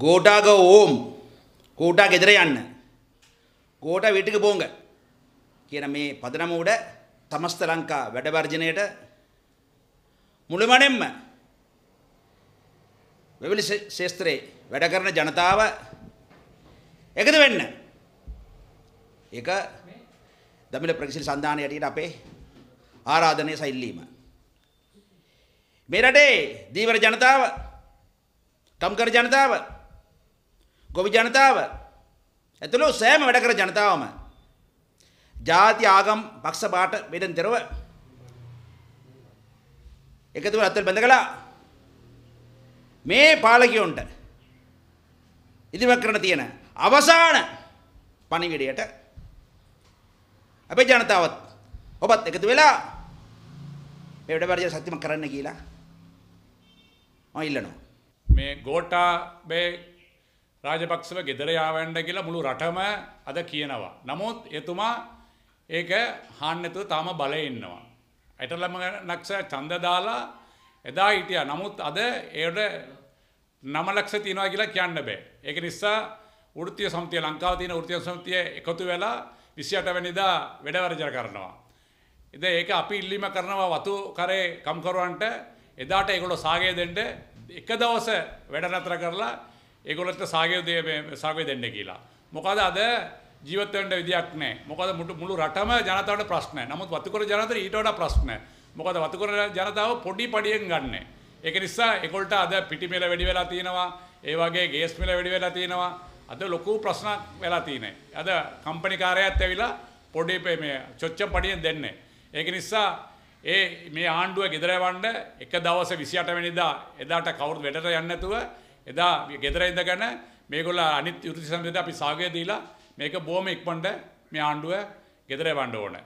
கோட்டாக ஓம் quota ගෙදර යන්න. ගෝට විටික බෝංග කියන මේ පදනම උඩ සමස්ත ලංකා වැඩවර්ජනයට මුළුමනින්ම වෙවලි ශේස්ත්‍රයේ වැඩ කරන ජනතාව එකද වෙන්න. ඒක දමිල ප්‍රගතිශීල සන්ධානය යටියට අපේ ආරාධනය සැලීම. මේ රටේ දීවර ජනතාව කම්කර ජනතාව ගොවි ජනතාව ඇතුළු සෑම වැඩ කර ජනතාවම ජාති ආගම් පක්ෂ පාට බෙදෙන් දරව එකතු වෙලා අතල් බඳ කළා මේ පාලකයන්ට ඉදිරිපත් කරන්න තියෙන අවසාන පණිවිඩයට අපේ ජනතාවත් ඔබත් එකතු වෙලා මේ වැඩ වැඩ සත්‍යම කරන්න කියලා මම ඉල්ලනවා මේ ගෝඨාභය රාජපක්ෂව ගෙදර යාවන්න කියලා මුළු රටම අද කියනවා. නමුත් එතුමා ඒක හාන්නතුව තාම බල ඉන්නවා. ඇටලම නක්ෂ චන්ද දාලා එදා හිටිය නමුත් අද ඒට නමලක්ෂ තියනවා කියලා කියන්න බෑ. ඒක නිසා ෘතිය සමතිය ලංකාව තියෙන ෘතිය සමතිය එකතු වෙලා විසි අටවැනිදා වැඩවරජර කරනවා. එද ඒක අපි ඉල්ලිම කරනවා වතු කරේ කම්කරුවන්ට එදාට ඒගොලො සාගය දෙන්ට එක දවස වැඩ නතර කරලා ඒගොලට සාගයදය සාගය දෙන්න කියලා. මොකද අද ජීවතවට විදික් නෑ මොකද මුට මුළු රටම ජනතාවට ප්‍රශ්න නමුත් වතුකර ජනත ඊටට ප්‍රශ්න මොකද වතුකර ජනතාව පොඩි පඩියෙන් ගන්න. එක නිසා එකොල්ට අද පිටිමෙල වැඩි වෙලා තියෙනවා ඒවගේ ගේස්මිල වැඩි වෙලා තියෙනවා අද ලොකු ප්‍රශ්නක් වෙලා තියනේ. අද කම්පනිකාරයත් ඇවිලා පොඩි චොච්ච පඩියෙන් දෙන්න. ඒක නිසා ඒ මේ ආණ්ඩුව ගෙදරවන්ඩ එක දවස විසිට වැනිදා එදාට කවුරු වැඩට යන්නතුව එදා ගෙදර ඉඳගන මේගොල්ල අනිත් යුතු සම්බන්ධ අපි සාගය දීලා මේක බොහොම ඉක්මනට මේ ආණ්ඩුව ගෙදර යවන්න ඕනේ.